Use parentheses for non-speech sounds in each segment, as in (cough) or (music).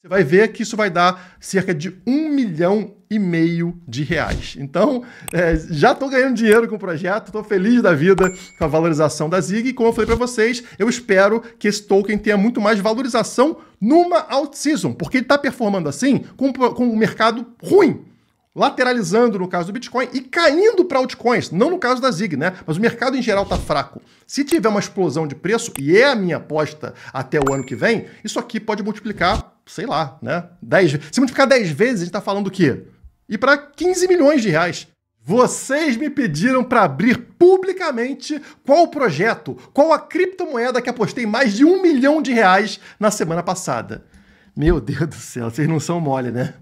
Você vai ver que isso vai dar cerca de um milhão e meio de reais. Então, é, já estou ganhando dinheiro com o projeto, estou feliz da vida com a valorização da ZIG. E como eu falei para vocês, eu espero que esse token tenha muito mais valorização numa out-season, porque ele está performando assim com, com um mercado ruim lateralizando no caso do Bitcoin e caindo para altcoins, não no caso da Zig, né? Mas o mercado em geral está fraco. Se tiver uma explosão de preço, e é a minha aposta até o ano que vem, isso aqui pode multiplicar sei lá, né? 10, se multiplicar 10 vezes, a gente tá falando o quê? E para 15 milhões de reais. Vocês me pediram para abrir publicamente qual o projeto, qual a criptomoeda que apostei mais de um milhão de reais na semana passada. Meu Deus do céu, vocês não são mole, né?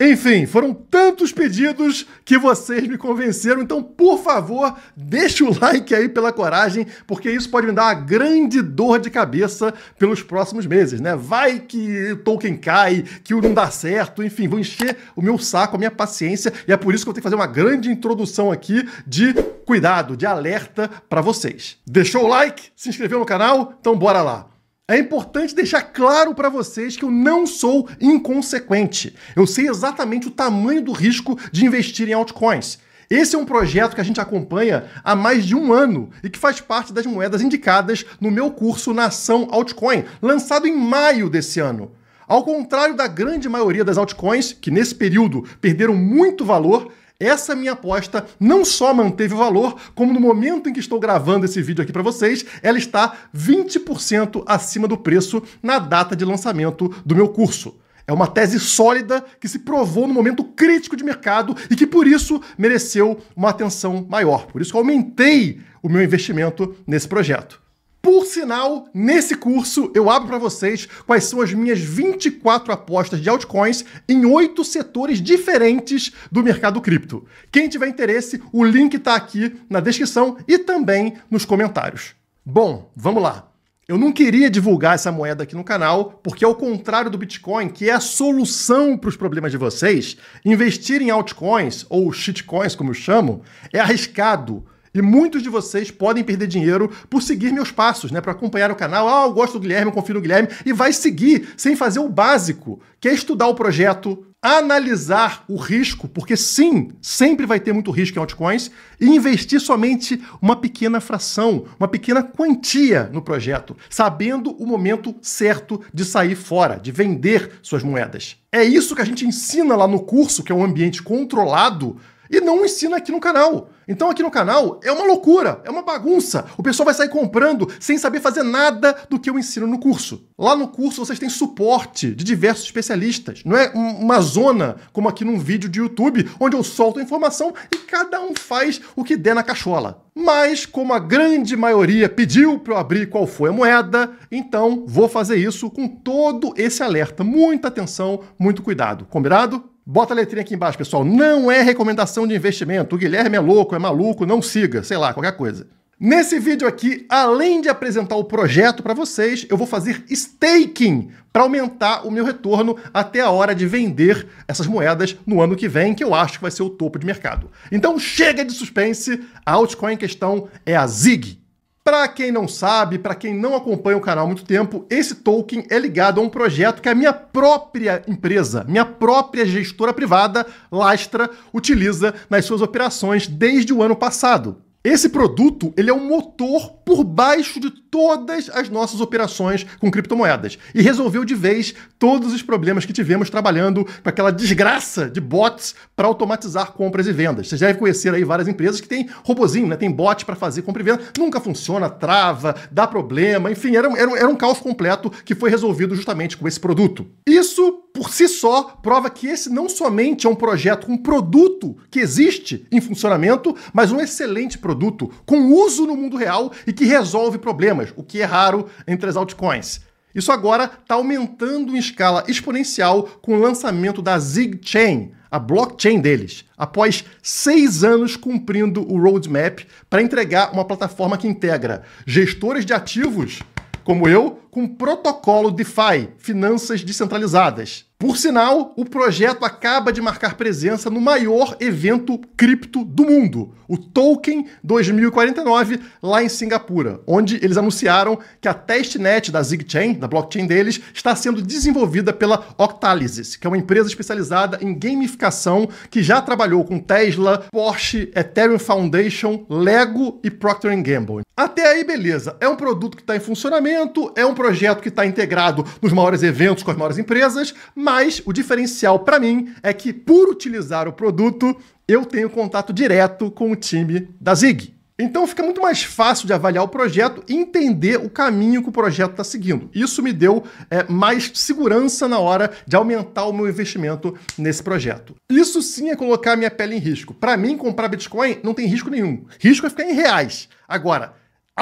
Enfim, foram tantos pedidos que vocês me convenceram, então por favor, deixa o like aí pela coragem, porque isso pode me dar uma grande dor de cabeça pelos próximos meses, né? Vai que Tolkien cai, que o não dá certo, enfim, vou encher o meu saco, a minha paciência, e é por isso que eu tenho que fazer uma grande introdução aqui de cuidado, de alerta para vocês. Deixou o like? Se inscreveu no canal? Então bora lá. É importante deixar claro para vocês que eu não sou inconsequente. Eu sei exatamente o tamanho do risco de investir em altcoins. Esse é um projeto que a gente acompanha há mais de um ano e que faz parte das moedas indicadas no meu curso Nação Altcoin, lançado em maio desse ano. Ao contrário da grande maioria das altcoins, que nesse período perderam muito valor, essa minha aposta não só manteve o valor, como no momento em que estou gravando esse vídeo aqui para vocês, ela está 20% acima do preço na data de lançamento do meu curso. É uma tese sólida que se provou no momento crítico de mercado e que por isso mereceu uma atenção maior. Por isso que eu aumentei o meu investimento nesse projeto. Por sinal, nesse curso eu abro para vocês quais são as minhas 24 apostas de altcoins em oito setores diferentes do mercado cripto. Quem tiver interesse, o link está aqui na descrição e também nos comentários. Bom, vamos lá. Eu não queria divulgar essa moeda aqui no canal, porque ao contrário do Bitcoin, que é a solução para os problemas de vocês, investir em altcoins ou shitcoins, como eu chamo, é arriscado, e muitos de vocês podem perder dinheiro por seguir meus passos, né? Para acompanhar o canal. Ah, eu gosto do Guilherme, eu confio no Guilherme. E vai seguir sem fazer o básico, que é estudar o projeto, analisar o risco, porque sim, sempre vai ter muito risco em altcoins, e investir somente uma pequena fração, uma pequena quantia no projeto, sabendo o momento certo de sair fora, de vender suas moedas. É isso que a gente ensina lá no curso, que é um ambiente controlado, e não ensina aqui no canal. Então aqui no canal é uma loucura, é uma bagunça. O pessoal vai sair comprando sem saber fazer nada do que eu ensino no curso. Lá no curso vocês têm suporte de diversos especialistas. Não é uma zona como aqui num vídeo de YouTube, onde eu solto a informação e cada um faz o que der na cachola. Mas como a grande maioria pediu para eu abrir qual foi a moeda, então vou fazer isso com todo esse alerta. Muita atenção, muito cuidado. Combinado? Bota a letrinha aqui embaixo, pessoal. Não é recomendação de investimento. O Guilherme é louco, é maluco, não siga, sei lá, qualquer coisa. Nesse vídeo aqui, além de apresentar o projeto para vocês, eu vou fazer staking para aumentar o meu retorno até a hora de vender essas moedas no ano que vem, que eu acho que vai ser o topo de mercado. Então chega de suspense, a altcoin em questão é a ZIG, para quem não sabe, para quem não acompanha o canal há muito tempo, esse token é ligado a um projeto que a minha própria empresa, minha própria gestora privada, Lastra, utiliza nas suas operações desde o ano passado. Esse produto, ele é um motor por baixo de todas as nossas operações com criptomoedas e resolveu de vez todos os problemas que tivemos trabalhando com aquela desgraça de bots para automatizar compras e vendas. Vocês devem conhecer aí várias empresas que têm robozinho, né? Tem bot para fazer compra e venda, nunca funciona, trava, dá problema, enfim, era, era, era um caos completo que foi resolvido justamente com esse produto. Isso por si só prova que esse não somente é um projeto, um produto que existe em funcionamento, mas um excelente produto com uso no mundo real e e que resolve problemas, o que é raro entre as altcoins. Isso agora está aumentando em escala exponencial com o lançamento da ZigChain, a blockchain deles, após seis anos cumprindo o roadmap para entregar uma plataforma que integra gestores de ativos, como eu, com protocolo DeFi, finanças descentralizadas. Por sinal, o projeto acaba de marcar presença no maior evento cripto do mundo, o Token 2049, lá em Singapura, onde eles anunciaram que a testnet da ZigChain, da blockchain deles, está sendo desenvolvida pela Octalysis, que é uma empresa especializada em gamificação que já trabalhou com Tesla, Porsche, Ethereum Foundation, Lego e Procter Gamble. Até aí, beleza. É um produto que está em funcionamento, é um projeto que está integrado nos maiores eventos com as maiores empresas, mas mas o diferencial para mim é que, por utilizar o produto, eu tenho contato direto com o time da Zig. Então fica muito mais fácil de avaliar o projeto e entender o caminho que o projeto está seguindo. Isso me deu é, mais segurança na hora de aumentar o meu investimento nesse projeto. Isso sim é colocar a minha pele em risco. Para mim, comprar Bitcoin não tem risco nenhum. Risco é ficar em reais. Agora,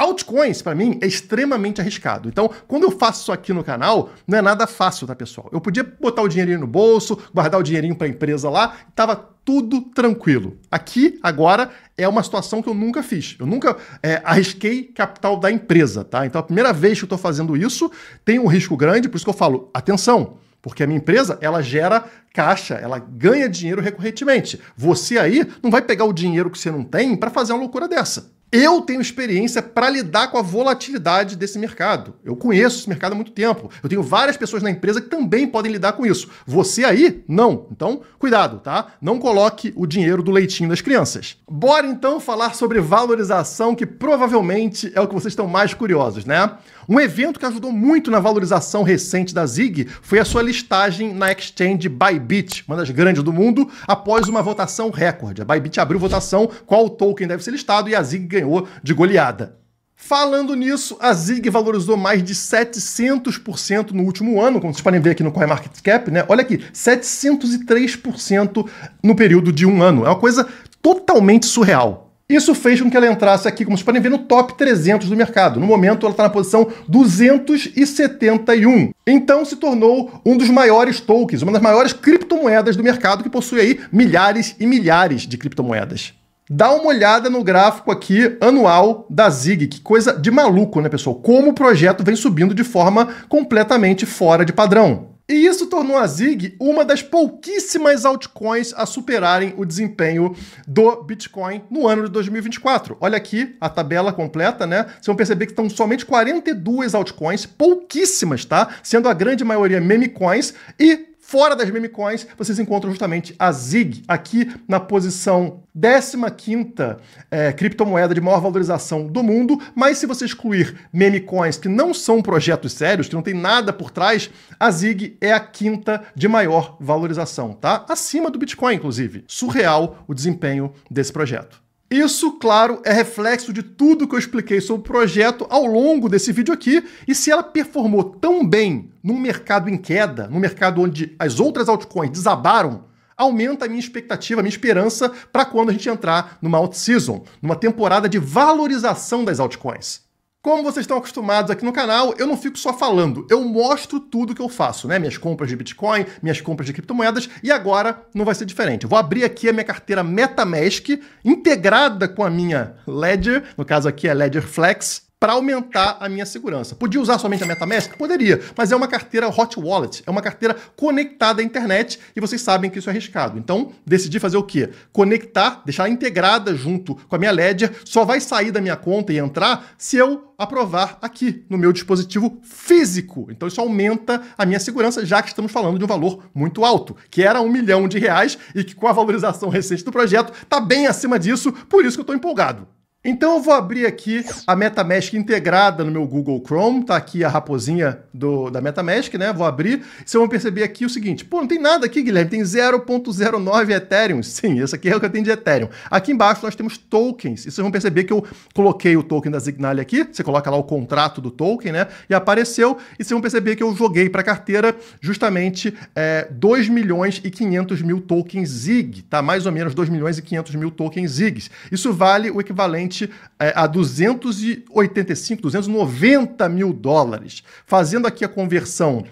Altcoins, para mim, é extremamente arriscado. Então, quando eu faço isso aqui no canal, não é nada fácil, tá, pessoal? Eu podia botar o dinheirinho no bolso, guardar o dinheirinho para a empresa lá, tava tudo tranquilo. Aqui, agora, é uma situação que eu nunca fiz. Eu nunca é, arrisquei capital da empresa, tá? Então, a primeira vez que eu estou fazendo isso, tem um risco grande, por isso que eu falo, atenção, porque a minha empresa, ela gera caixa, ela ganha dinheiro recorrentemente. Você aí não vai pegar o dinheiro que você não tem para fazer uma loucura dessa. Eu tenho experiência para lidar com a volatilidade desse mercado. Eu conheço esse mercado há muito tempo. Eu tenho várias pessoas na empresa que também podem lidar com isso. Você aí, não. Então, cuidado, tá? Não coloque o dinheiro do leitinho das crianças. Bora então falar sobre valorização, que provavelmente é o que vocês estão mais curiosos, né? Um evento que ajudou muito na valorização recente da ZIG foi a sua listagem na exchange Bybit, uma das grandes do mundo, após uma votação recorde. A Bybit abriu votação qual token deve ser listado e a ZIG ganhou de goleada. Falando nisso, a ZIG valorizou mais de 700% no último ano, como vocês podem ver aqui no CoinMarketCap, né? Olha aqui, 703% no período de um ano. É uma coisa totalmente surreal. Isso fez com que ela entrasse aqui, como vocês podem ver, no top 300 do mercado. No momento, ela está na posição 271. Então, se tornou um dos maiores tokens, uma das maiores criptomoedas do mercado, que possui aí milhares e milhares de criptomoedas. Dá uma olhada no gráfico aqui anual da Zig, que coisa de maluco, né, pessoal? Como o projeto vem subindo de forma completamente fora de padrão. E isso tornou a Zig uma das pouquíssimas altcoins a superarem o desempenho do Bitcoin no ano de 2024. Olha aqui a tabela completa, né? Vocês vão perceber que estão somente 42 altcoins, pouquíssimas, tá? Sendo a grande maioria meme coins e fora das meme coins, vocês encontram justamente a ZIG aqui na posição 15ª é, criptomoeda de maior valorização do mundo, mas se você excluir meme coins que não são projetos sérios, que não tem nada por trás, a ZIG é a quinta de maior valorização, tá? Acima do Bitcoin, inclusive. Surreal o desempenho desse projeto. Isso, claro, é reflexo de tudo que eu expliquei sobre o projeto ao longo desse vídeo aqui. E se ela performou tão bem num mercado em queda, num mercado onde as outras altcoins desabaram, aumenta a minha expectativa, a minha esperança para quando a gente entrar numa alt season numa temporada de valorização das altcoins. Como vocês estão acostumados aqui no canal, eu não fico só falando, eu mostro tudo que eu faço, né? Minhas compras de Bitcoin, minhas compras de criptomoedas, e agora não vai ser diferente. Eu vou abrir aqui a minha carteira MetaMask, integrada com a minha Ledger, no caso aqui é Ledger Flex, para aumentar a minha segurança. Podia usar somente a MetaMask? Poderia, mas é uma carteira hot wallet, é uma carteira conectada à internet e vocês sabem que isso é arriscado. Então, decidi fazer o quê? Conectar, deixar integrada junto com a minha Ledger, só vai sair da minha conta e entrar se eu aprovar aqui no meu dispositivo físico. Então isso aumenta a minha segurança, já que estamos falando de um valor muito alto, que era um milhão de reais e que com a valorização (laughs) recente do projeto está bem acima disso, por isso que eu estou empolgado. Então eu vou abrir aqui a MetaMask integrada no meu Google Chrome, tá aqui a raposinha do, da MetaMask, né? Vou abrir, vocês vão perceber aqui o seguinte, pô, não tem nada aqui, Guilherme, tem 0.09 Ethereum. (laughs) Sim, esse aqui é o que eu tenho de Ethereum. Aqui embaixo nós temos tokens, e vocês vão perceber que eu coloquei o token da Zignale aqui, você coloca lá o contrato do token, né? E apareceu, e vocês vão perceber que eu joguei para a carteira justamente é, 2 milhões e 500 mil tokens ZIG, tá? Mais ou menos 2 milhões e 500 mil tokens ZIGs. Isso vale o equivalente equivalente é, a 285, 290 mil dólares. Fazendo aqui a conversão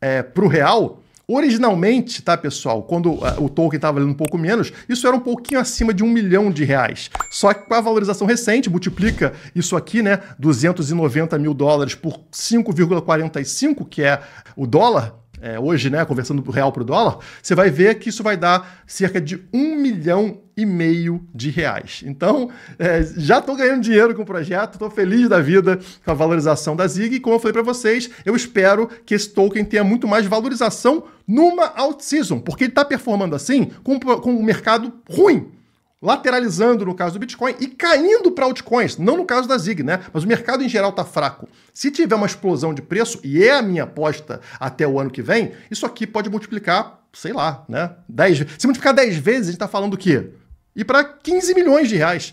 é, para o real, Originalmente, tá, pessoal, quando uh, o Tolkien estava valendo um pouco menos, isso era um pouquinho acima de um milhão de reais. Só que com a valorização recente, multiplica isso aqui, né, 290 mil dólares por 5,45, que é o dólar, é, hoje, né, conversando do real para o dólar, você vai ver que isso vai dar cerca de um milhão e meio de reais. Então, é, já estou ganhando dinheiro com o projeto, estou feliz da vida com a valorização da ZIG e como eu falei para vocês, eu espero que esse token tenha muito mais valorização numa out-season, porque ele está performando assim com, com o mercado ruim lateralizando no caso do Bitcoin e caindo para altcoins, não no caso da Zig, né? Mas o mercado em geral está fraco. Se tiver uma explosão de preço, e é a minha aposta até o ano que vem, isso aqui pode multiplicar, sei lá, né? 10, se multiplicar 10 vezes, a gente está falando o quê? E para 15 milhões de reais,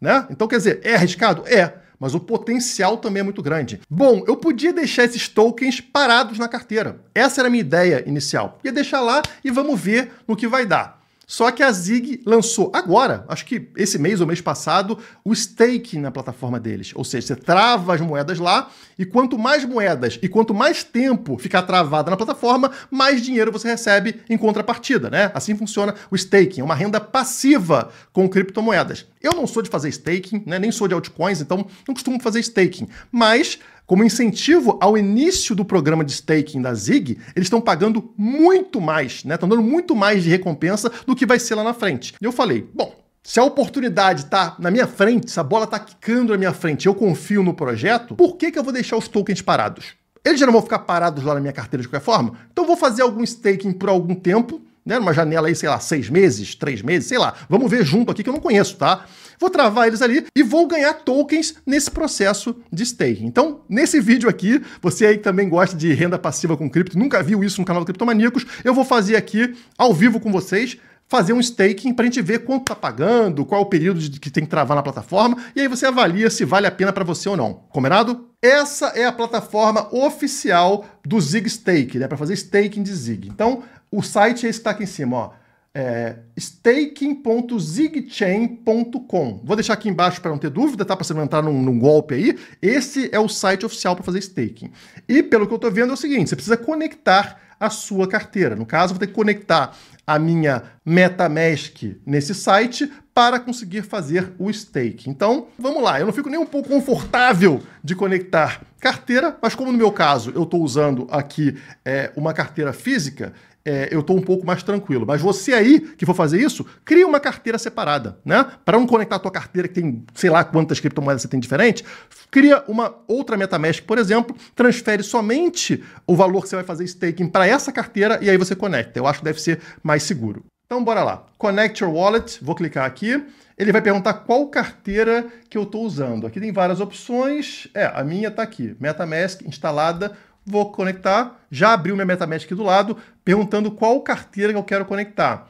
né? Então quer dizer, é arriscado? É mas o potencial também é muito grande. Bom, eu podia deixar esses tokens parados na carteira. Essa era a minha ideia inicial. Ia deixar lá e vamos ver no que vai dar. Só que a Zig lançou agora, acho que esse mês ou mês passado, o staking na plataforma deles. Ou seja, você trava as moedas lá e quanto mais moedas e quanto mais tempo ficar travada na plataforma, mais dinheiro você recebe em contrapartida, né? Assim funciona o staking, é uma renda passiva com criptomoedas. Eu não sou de fazer staking, né? nem sou de altcoins, então não costumo fazer staking. Mas como incentivo ao início do programa de staking da ZIG, eles estão pagando muito mais, né? Estão dando muito mais de recompensa do que vai ser lá na frente. E eu falei, bom, se a oportunidade está na minha frente, se a bola está quicando na minha frente, eu confio no projeto, por que, que eu vou deixar os tokens parados? Eles já não vão ficar parados lá na minha carteira de qualquer forma? Então vou fazer algum staking por algum tempo, né? Numa janela aí, sei lá, seis meses, três meses, sei lá. Vamos ver junto aqui que eu não conheço, tá? vou travar eles ali e vou ganhar tokens nesse processo de staking. Então, nesse vídeo aqui, você aí que também gosta de renda passiva com cripto, nunca viu isso no canal do Criptomaníacos, eu vou fazer aqui ao vivo com vocês fazer um staking para a gente ver quanto está pagando, qual é o período de, que tem que travar na plataforma, e aí você avalia se vale a pena para você ou não. Combinado? Essa é a plataforma oficial do Zig Stake, né? Para fazer staking de Zig. Então, o site é esse que está aqui em cima, ó é, staking.zigchain.com. Vou deixar aqui embaixo para não ter dúvida, tá? Para você não entrar num, num, golpe aí. Esse é o site oficial para fazer staking. E pelo que eu estou vendo é o seguinte: você precisa conectar a sua carteira. No caso, vou ter que conectar a minha MetaMask nesse site para conseguir fazer o stake. Então, vamos lá. Eu não fico nem um pouco confortável de conectar carteira, mas como no meu caso eu estou usando aqui é, uma carteira física, é, eu estou um pouco mais tranquilo. Mas você aí que for fazer isso, cria uma carteira separada, né? Para não conectar a tua carteira que tem, sei lá, quantas criptomoedas você tem diferente, cria uma outra MetaMask, por exemplo, transfere somente o valor que você vai fazer staking para essa carteira e aí você conecta. Eu acho que deve ser mais seguro. Então bora lá. Connect your wallet, vou clicar aqui. Ele vai perguntar qual carteira que eu estou usando. Aqui tem várias opções. É, a minha está aqui, MetaMask instalada vou conectar, já abriu minha MetaMask aqui do lado, perguntando qual carteira que eu quero conectar.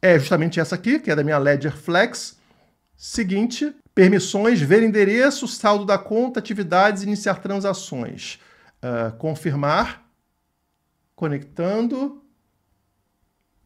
É justamente essa aqui, que é da minha Ledger Flex. Seguinte, permissões, ver endereço, saldo da conta, atividades, iniciar transações. Uh, confirmar, conectando.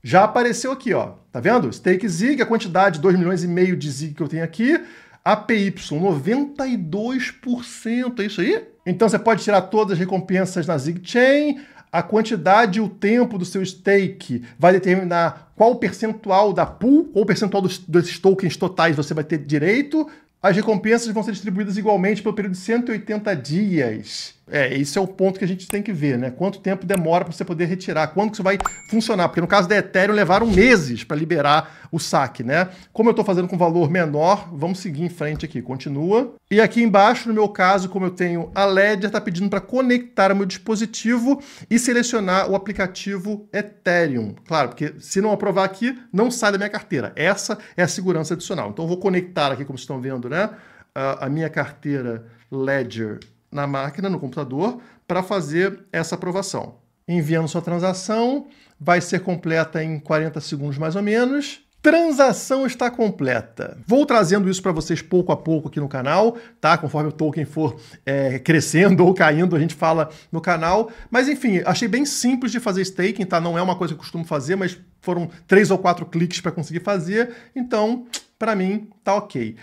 Já apareceu aqui, ó. Tá vendo? Stake Zig, a quantidade 2 milhões e meio de Zig que eu tenho aqui. APY, 92%, é isso aí? Então você pode tirar todas as recompensas na ZigChain. A quantidade e o tempo do seu stake vai determinar qual percentual da pool ou percentual dos, dos tokens totais você vai ter direito. As recompensas vão ser distribuídas igualmente pelo período de 180 dias. É, esse é o ponto que a gente tem que ver, né? Quanto tempo demora para você poder retirar? Quando que isso vai funcionar? Porque no caso da Ethereum levaram meses para liberar o saque, né? Como eu estou fazendo com valor menor, vamos seguir em frente aqui. Continua. E aqui embaixo, no meu caso, como eu tenho a Ledger, está pedindo para conectar o meu dispositivo e selecionar o aplicativo Ethereum. Claro, porque se não aprovar aqui, não sai da minha carteira. Essa é a segurança adicional. Então eu vou conectar aqui, como vocês estão vendo, né? a minha carteira Ledger na máquina, no computador, para fazer essa aprovação. Enviando sua transação, vai ser completa em 40 segundos mais ou menos. Transação está completa. Vou trazendo isso para vocês pouco a pouco aqui no canal, tá? Conforme o token for é, crescendo (laughs) ou caindo, a gente fala no canal. Mas enfim, achei bem simples de fazer staking, tá? Não é uma coisa que eu costumo fazer, mas foram três ou quatro cliques para conseguir fazer. Então, para mim, tá ok.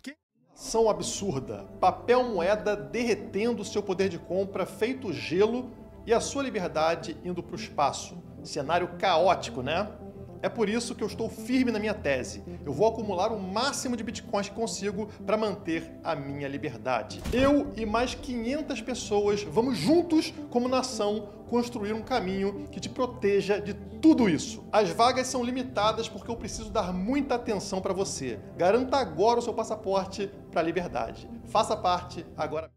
São absurda. Papel moeda derretendo seu poder de compra feito gelo e a sua liberdade indo para o espaço. Cenário caótico, né? É por isso que eu estou firme na minha tese. Eu vou acumular o máximo de bitcoins que consigo para manter a minha liberdade. Eu e mais 500 pessoas vamos juntos, como nação, construir um caminho que te proteja de tudo isso. As vagas são limitadas porque eu preciso dar muita atenção para você. Garanta agora o seu passaporte para a liberdade. Faça parte agora.